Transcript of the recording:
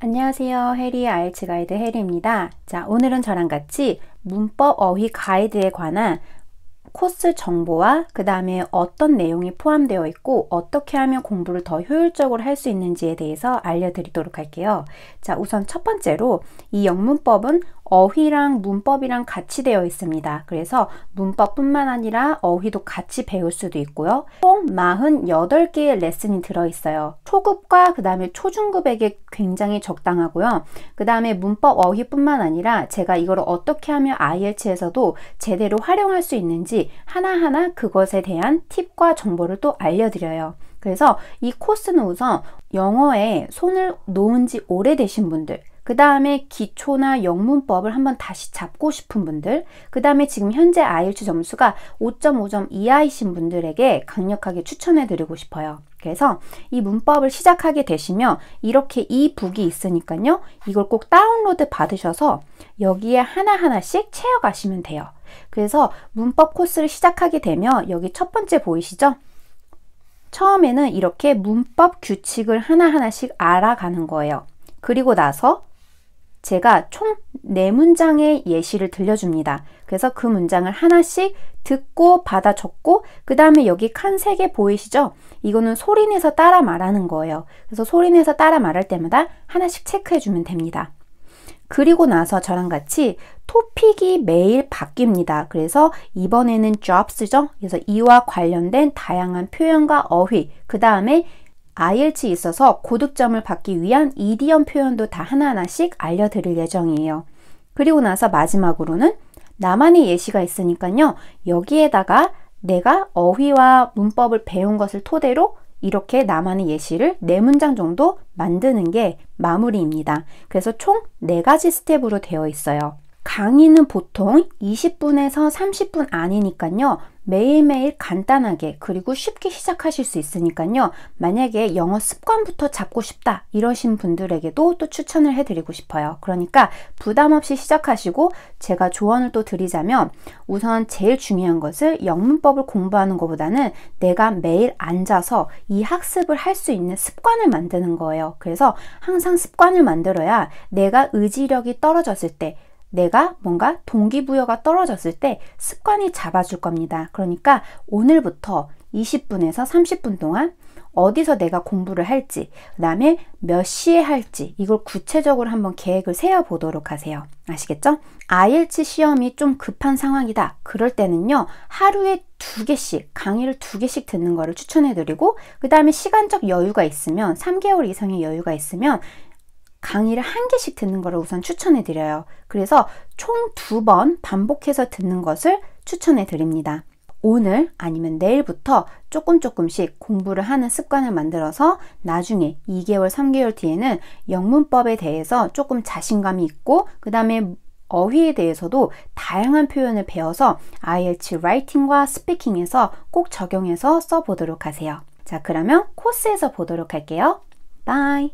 안녕하세요. 해리의 IELTS 가이드 해리입니다. 자, 오늘은 저랑 같이 문법 어휘 가이드에 관한 코스 정보와 그 다음에 어떤 내용이 포함되어 있고 어떻게 하면 공부를 더 효율적으로 할 수 있는지에 대해서 알려드리도록 할게요. 자, 우선 첫 번째로 이 영문법은 어휘랑 문법이랑 같이 되어 있습니다. 그래서 문법뿐만 아니라 어휘도 같이 배울 수도 있고요. 총 48개의 레슨이 들어있어요. 초급과 그 다음에 초중급에게 굉장히 적당하고요. 그 다음에 문법 어휘뿐만 아니라 제가 이걸 어떻게 하면 IELTS에서도 제대로 활용할 수 있는지 하나하나 그것에 대한 팁과 정보를 또 알려드려요. 그래서 이 코스는 우선 영어에 손을 놓은 지 오래되신 분들, 그 다음에 기초나 영문법을 한번 다시 잡고 싶은 분들, 그 다음에 지금 현재 IELTS 점수가 5.5점 이하이신 분들에게 강력하게 추천해 드리고 싶어요. 그래서 이 문법을 시작하게 되시면 이렇게 이 북이 있으니까요. 이걸 꼭 다운로드 받으셔서 여기에 하나하나씩 채워가시면 돼요. 그래서 문법 코스를 시작하게 되면 여기 첫 번째 보이시죠? 처음에는 이렇게 문법 규칙을 하나하나씩 알아가는 거예요. 그리고 나서 제가 총 4문장의 예시를 들려줍니다. 그래서 그 문장을 하나씩 듣고 받아 적고 그 다음에 여기 칸 3개 보이시죠? 이거는 소리내서 따라 말하는 거예요. 그래서 소리내서 따라 말할 때마다 하나씩 체크해주면 됩니다. 그리고 나서 저랑 같이 토픽이 매일 바뀝니다. 그래서 이번에는 jobs죠. 그래서 이와 관련된 다양한 표현과 어휘, 그 다음에 IELTS 있어서 고득점을 받기 위한 이디언 표현도 다 하나하나씩 알려드릴 예정이에요. 그리고 나서 마지막으로는 나만의 예시가 있으니까요. 여기에다가 내가 어휘와 문법을 배운 것을 토대로 이렇게 나만의 예시를 4문장 정도 만드는 게 마무리입니다. 그래서 총 4가지 스텝으로 되어 있어요. 강의는 보통 20분에서 30분 안이니까요. 매일매일 간단하게 그리고 쉽게 시작하실 수 있으니까요. 만약에 영어 습관부터 잡고 싶다 이러신 분들에게도 또 추천을 해드리고 싶어요. 그러니까 부담 없이 시작하시고 제가 조언을 또 드리자면 우선 제일 중요한 것을 영문법을 공부하는 것보다는 내가 매일 앉아서 이 학습을 할 수 있는 습관을 만드는 거예요. 그래서 항상 습관을 만들어야 내가 의지력이 떨어졌을 때 내가 뭔가 동기부여가 떨어졌을 때 습관이 잡아줄 겁니다. 그러니까 오늘부터 20분에서 30분 동안 어디서 내가 공부를 할지, 그 다음에 몇 시에 할지, 이걸 구체적으로 한번 계획을 세어보도록 하세요. 아시겠죠? IELTS 시험이 좀 급한 상황이다. 그럴 때는요, 하루에 두 개씩, 강의를 두 개씩 듣는 거를 추천해드리고, 그 다음에 시간적 여유가 있으면, 3개월 이상의 여유가 있으면, 강의를 한 개씩 듣는 것을 우선 추천해 드려요. 그래서 총 두 번 반복해서 듣는 것을 추천해 드립니다. 오늘 아니면 내일부터 조금 조금씩 공부를 하는 습관을 만들어서 나중에 2개월, 3개월 뒤에는 영문법에 대해서 조금 자신감이 있고 그 다음에 어휘에 대해서도 다양한 표현을 배워서 IELTS 라이팅과 스피킹에서 꼭 적용해서 써보도록 하세요. 자, 그러면 코스에서 보도록 할게요. 바이!